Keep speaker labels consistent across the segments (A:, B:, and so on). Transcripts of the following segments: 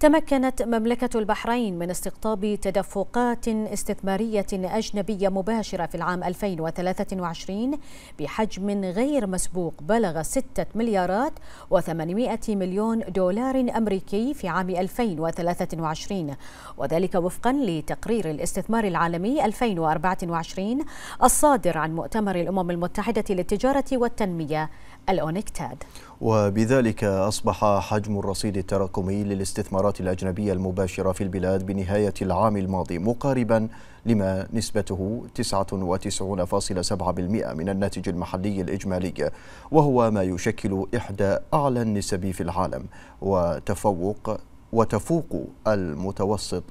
A: تمكنت مملكة البحرين من استقطاب تدفقات استثمارية أجنبية مباشرة في العام 2023 بحجم غير مسبوق بلغ 6 مليارات و800 مليون دولار أمريكي في عام 2023 وذلك وفقا لتقرير الاستثمار العالمي 2024 الصادر عن مؤتمر الأمم المتحدة للتجارة والتنمية الأونكتاد
B: وبذلك أصبح حجم الرصيد التراكمي للاستثمارات الأجنبية المباشرة في البلاد بنهاية العام الماضي مقاربا لما نسبته 99.7% من الناتج المحلي الإجمالي وهو ما يشكل إحدى أعلى النسب في العالم وتفوق وتفوق المتوسط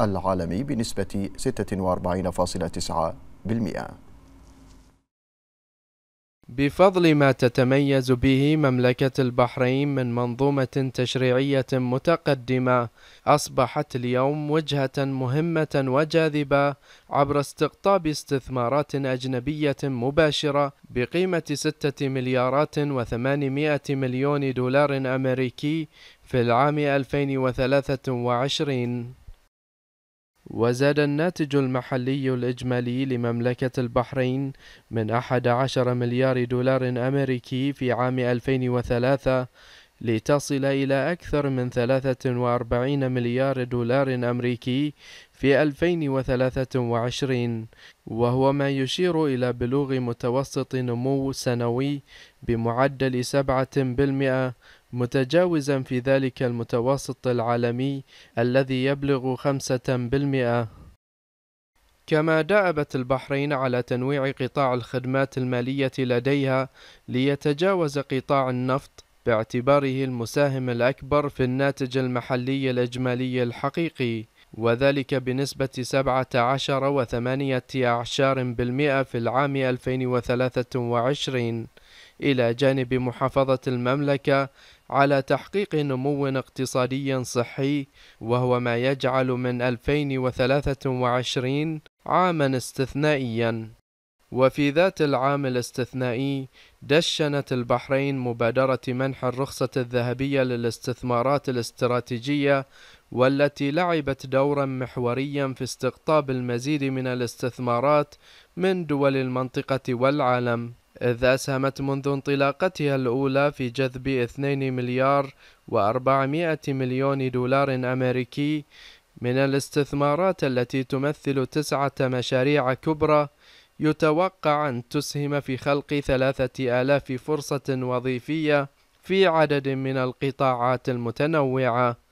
B: العالمي بنسبة 46.9%
C: بفضل ما تتميز به مملكة البحرين من منظومة تشريعية متقدمة أصبحت اليوم وجهة مهمة وجاذبة عبر استقطاب استثمارات أجنبية مباشرة بقيمة 6 مليارات و800 مليون دولار أمريكي في العام 2023 وزاد الناتج المحلي الإجمالي لمملكة البحرين من 11 مليار دولار أمريكي في عام 2003 لتصل إلى أكثر من 43 مليار دولار أمريكي في 2023 وهو ما يشير إلى بلوغ متوسط نمو سنوي بمعدل 7% متجاوزا في ذلك المتوسط العالمي الذي يبلغ 5% كما دأبت البحرين على تنويع قطاع الخدمات المالية لديها ليتجاوز قطاع النفط باعتباره المساهم الأكبر في الناتج المحلي الإجمالي الحقيقي وذلك بنسبة 17 وثمانية أعشار بالمئة في العام 2023 إلى جانب محافظة المملكة على تحقيق نمو اقتصادي صحي وهو ما يجعل من 2023 عاما استثنائيا وفي ذات العام الاستثنائي دشنت البحرين مبادرة منح الرخصة الذهبية للاستثمارات الاستراتيجية والتي لعبت دورا محوريا في استقطاب المزيد من الاستثمارات من دول المنطقة والعالم إذ أسهمت منذ انطلاقتها الأولى في جذب 2 مليار و400 مليون دولار أمريكي من الاستثمارات التي تمثل تسعة مشاريع كبرى يتوقع أن تسهم في خلق ثلاثة آلاف فرصة وظيفية في عدد من
A: القطاعات المتنوعة